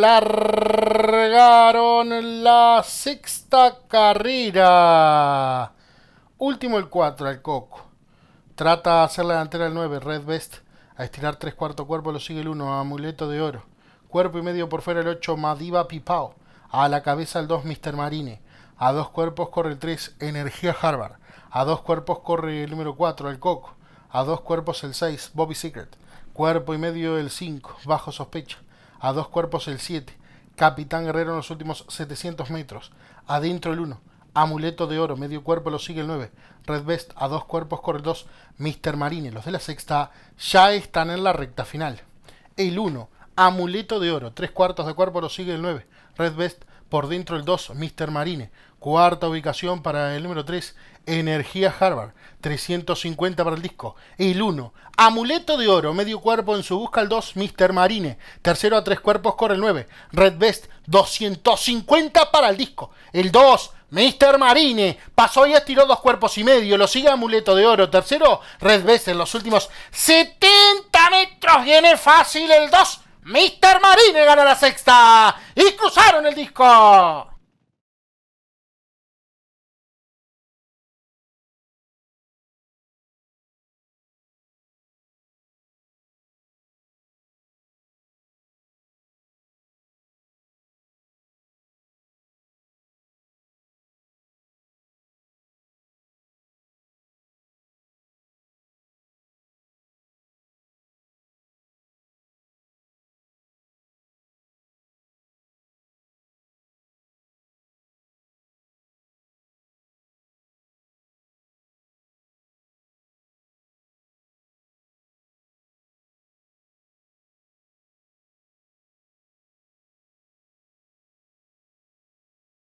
largaron la sexta carrera. Último el 4, al Coco. Trata de hacer la delantera el 9, Red Best. A estirar 3 cuartos cuerpo lo sigue el 1, Amuleto de Oro. Cuerpo y medio por fuera el 8, Madiva Pipao. A la cabeza el 2, Mr. Marine. A dos cuerpos corre el 3, Energía Harvard. A dos cuerpos corre el número 4, al Coco. A dos cuerpos el 6, Bobby Secret. Cuerpo y medio el 5, bajo sospecha. A dos cuerpos el 7. Capitán Guerrero en los últimos 700 metros. Adentro el 1. Amuleto de oro, medio cuerpo lo sigue el 9. Red Vest a dos cuerpos corre el 2. Mr. Marine, los de la sexta, ya están en la recta final. El 1. Amuleto de oro, tres cuartos de cuerpo lo sigue el 9. Red Vest por dentro el 2, Mr. Marine. Cuarta ubicación para el número 3, Energía Harvard. 350 para el disco. El 1, Amuleto de Oro, medio cuerpo en su busca el 2, Mr. Marine. Tercero a tres cuerpos corre el 9, Red Vest. 250 para el disco. El 2, Mr. Marine pasó y estiró dos cuerpos y medio. Lo sigue Amuleto de Oro. Tercero, Red Vest en los últimos 70 metros. Viene fácil el 2. Mr. Marine gana la sexta y cruzaron el disco.